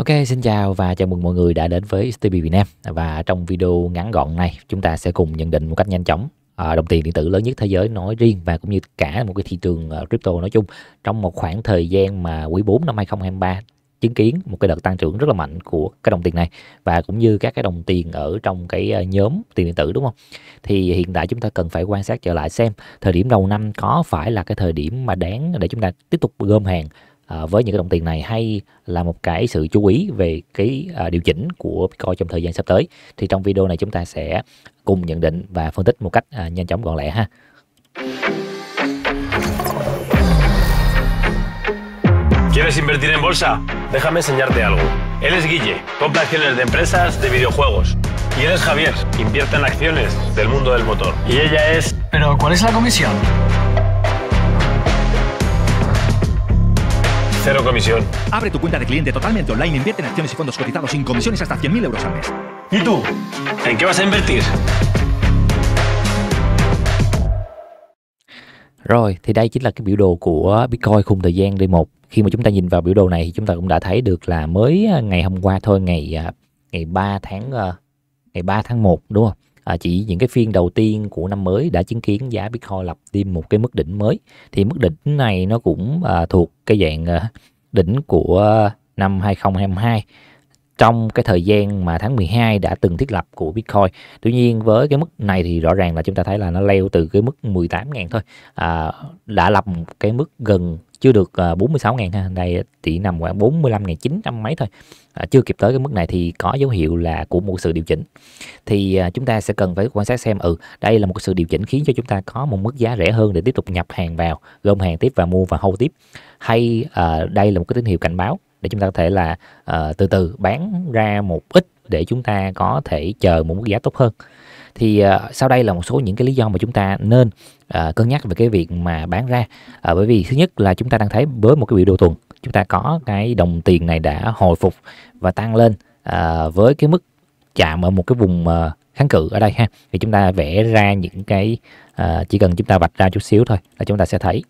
Ok, xin chào và chào mừng mọi người đã đến với STB Việt Nam Và trong video ngắn gọn này chúng ta sẽ cùng nhận định một cách nhanh chóng à, đồng tiền điện tử lớn nhất thế giới nói riêng và cũng như cả một cái thị trường à, crypto nói chung trong một khoảng thời gian mà quý 4 năm 2023 chứng kiến một cái đợt tăng trưởng rất là mạnh của cái đồng tiền này và cũng như các cái đồng tiền ở trong cái à, nhóm tiền điện tử đúng không? Thì hiện tại chúng ta cần phải quan sát trở lại xem thời điểm đầu năm có phải là cái thời điểm mà đáng để chúng ta tiếp tục gom hàng Ờ, với những cái đồng tiền này hay là một cái sự chú ý về cái ờ, điều chỉnh của Bitcoin trong thời gian sắp tới thì trong video này chúng ta sẽ cùng nhận định và phân tích một cách ờ, nhanh chóng gọn lẹ ha. ¿Quieres invertir en bolsa? Déjame enseñarte algo. Él es Guille, compra acciones de empresas, de videojuegos. Y él es Javier, invierte en acciones del mundo del motor. Y ella es... ¿Pero cuál es la comisión? Cero comisión. Abre tu cuenta de cliente totalmente online, invierte en acciones y fondos cotizados sin comisiones hasta 100.000 euros al mes. ¿Y tú? ¿En qué vas a invertir? Rồi, thì đây chính là cái biểu đồ của Bitcoin khung thời gian D1. Khi mà chúng ta nhìn vào biểu đồ này thì chúng ta cũng đã thấy được là mới à, ngày hôm qua thôi, ngày à, ngày 3 tháng à, ngày 3 tháng 1 đúng không? à, chỉ những cái phiên đầu tiên của năm mới đã chứng kiến giá Bitcoin lập thêm một cái mức đỉnh mới thì mức đỉnh này nó cũng à, thuộc cái dạng à, đỉnh của năm 2022 trong cái thời gian mà tháng 12 đã từng thiết lập của Bitcoin. Tuy nhiên với cái mức này thì rõ ràng là chúng ta thấy là nó leo từ cái mức 18.000 thôi. À, đã lập một cái mức gần chưa được à, uh, 46 ngàn ha đây tỷ nằm khoảng 45 ngàn 900 mấy thôi à, chưa kịp tới cái mức này thì có dấu hiệu là của một sự điều chỉnh thì à, chúng ta sẽ cần phải quan sát xem ừ đây là một sự điều chỉnh khiến cho chúng ta có một mức giá rẻ hơn để tiếp tục nhập hàng vào gom hàng tiếp và mua và hold tiếp hay à, đây là một cái tín hiệu cảnh báo để chúng ta có thể là à, từ từ bán ra một ít để chúng ta có thể chờ một mức giá tốt hơn thì uh, sau đây là một số những cái lý do mà chúng ta nên uh, cân nhắc về cái việc mà bán ra uh, bởi vì thứ nhất là chúng ta đang thấy với một cái biểu đồ tuần chúng ta có cái đồng tiền này đã hồi phục và tăng lên uh, với cái mức chạm ở một cái vùng uh, kháng cự ở đây ha thì chúng ta vẽ ra những cái uh, chỉ cần chúng ta vạch ra chút xíu thôi là chúng ta sẽ thấy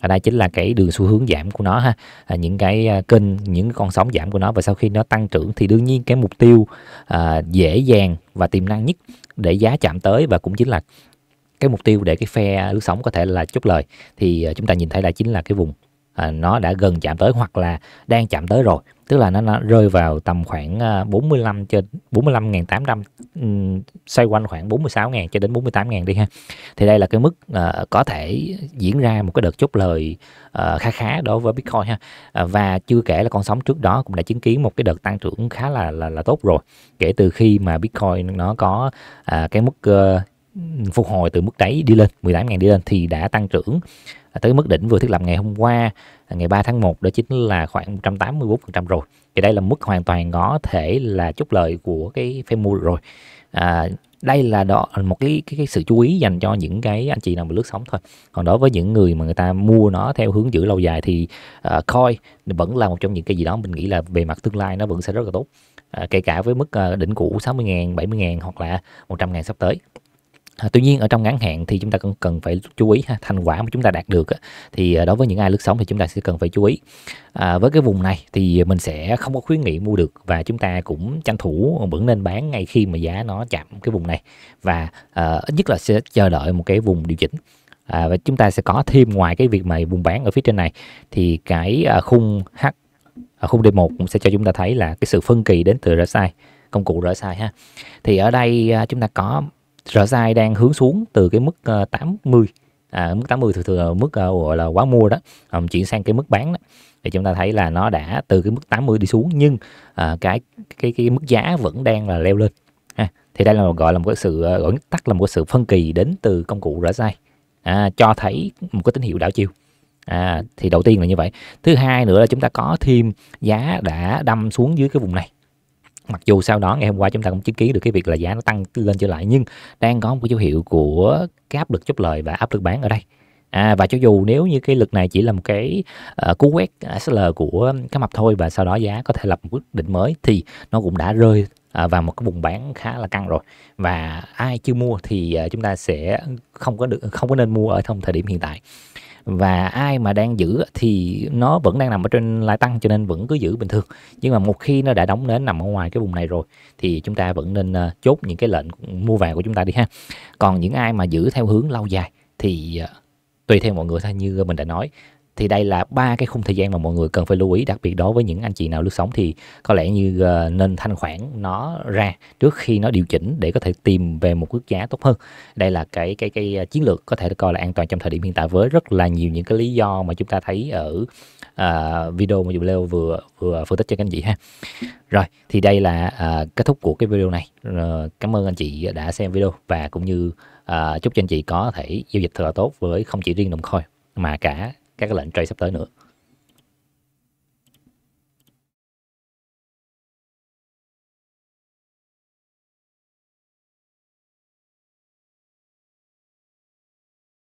ở đây chính là cái đường xu hướng giảm của nó ha à, những cái à, kênh những con sóng giảm của nó và sau khi nó tăng trưởng thì đương nhiên cái mục tiêu à, dễ dàng và tiềm năng nhất để giá chạm tới và cũng chính là cái mục tiêu để cái phe lướt sóng có thể là chốt lời thì à, chúng ta nhìn thấy là chính là cái vùng à, nó đã gần chạm tới hoặc là đang chạm tới rồi tức là nó, nó rơi vào tầm khoảng 45 trên 45.800 xoay quanh khoảng 46.000 cho đến 48.000 đi ha thì đây là cái mức uh, có thể diễn ra một cái đợt chốt lời uh, khá khá đối với Bitcoin ha à, và chưa kể là con sóng trước đó cũng đã chứng kiến một cái đợt tăng trưởng khá là là, là tốt rồi kể từ khi mà Bitcoin nó có uh, cái mức uh, phục hồi từ mức đáy đi lên 18.000 đi lên thì đã tăng trưởng tới mức đỉnh vừa thiết lập ngày hôm qua ngày 3 tháng 1 đó chính là khoảng 184% rồi thì đây là mức hoàn toàn có thể là chốt lời của cái phê mua rồi à, đây là đó một cái, cái cái sự chú ý dành cho những cái anh chị nào mà lướt sóng thôi còn đối với những người mà người ta mua nó theo hướng giữ lâu dài thì uh, à, coin vẫn là một trong những cái gì đó mình nghĩ là về mặt tương lai nó vẫn sẽ rất là tốt uh, kể cả với mức uh, đỉnh cũ 60.000 70.000 hoặc là 100.000 sắp tới À, tuy nhiên ở trong ngắn hạn thì chúng ta cần cần phải chú ý ha, thành quả mà chúng ta đạt được thì à, đối với những ai lướt sóng thì chúng ta sẽ cần phải chú ý à, với cái vùng này thì mình sẽ không có khuyến nghị mua được và chúng ta cũng tranh thủ vẫn nên bán ngay khi mà giá nó chạm cái vùng này và à, ít nhất là sẽ chờ đợi một cái vùng điều chỉnh à, và chúng ta sẽ có thêm ngoài cái việc mà vùng bán ở phía trên này thì cái à, khung H à, khung D1 cũng sẽ cho chúng ta thấy là cái sự phân kỳ đến từ RSI công cụ RSI ha thì ở đây chúng ta có Rõ sai đang hướng xuống từ cái mức 80 ờ, à, mức 80 thường thường là mức ờ, gọi là quá mua đó chuyển sang cái mức bán đó. thì chúng ta thấy là nó đã từ cái mức 80 đi xuống nhưng à, cái cái cái mức giá vẫn đang là leo lên ha. thì đây là gọi là một cái sự gọi tắt là một cái sự phân kỳ đến từ công cụ RSI à, cho thấy một cái tín hiệu đảo chiều à, thì đầu tiên là như vậy thứ hai nữa là chúng ta có thêm giá đã đâm xuống dưới cái vùng này mặc dù sau đó ngày hôm qua chúng ta cũng chứng kiến được cái việc là giá nó tăng lên trở lại nhưng đang có một cái dấu hiệu của cái áp lực chốt lời và áp lực bán ở đây À, và cho dù nếu như cái lực này chỉ là một cái uh, cú quét à, SL của cái mập thôi và sau đó giá có thể lập quyết định mới thì nó cũng đã rơi uh, vào một cái vùng bán khá là căng rồi và ai chưa mua thì uh, chúng ta sẽ không có được không có nên mua ở trong thời điểm hiện tại và ai mà đang giữ thì nó vẫn đang nằm ở trên lai tăng cho nên vẫn cứ giữ bình thường nhưng mà một khi nó đã đóng nến nằm ở ngoài cái vùng này rồi thì chúng ta vẫn nên ờ, chốt những cái lệnh mua vàng của chúng ta đi ha còn những ai mà giữ theo hướng lâu dài thì ờ, tùy theo mọi người thôi như mình đã nói thì đây là ba cái khung thời gian mà mọi người cần phải lưu ý đặc biệt đối với những anh chị nào lướt sóng thì có lẽ như ờ, nên thanh khoản nó ra trước khi nó điều chỉnh để có thể tìm về một mức giá tốt hơn đây là cái cái cái ờ, chiến lược có thể được coi là an toàn trong thời điểm hiện tại với rất là nhiều những cái lý do mà chúng ta thấy ở uh, video mà dù leo vừa vừa phân tích cho các anh chị ha rồi thì đây là uh, kết thúc của cái video này uh, cảm ơn anh chị đã xem video và cũng như uh, chúc cho anh chị có thể giao dịch thật là tốt với không chỉ riêng đồng khôi mà cả các cái lệnh trade sắp tới nữa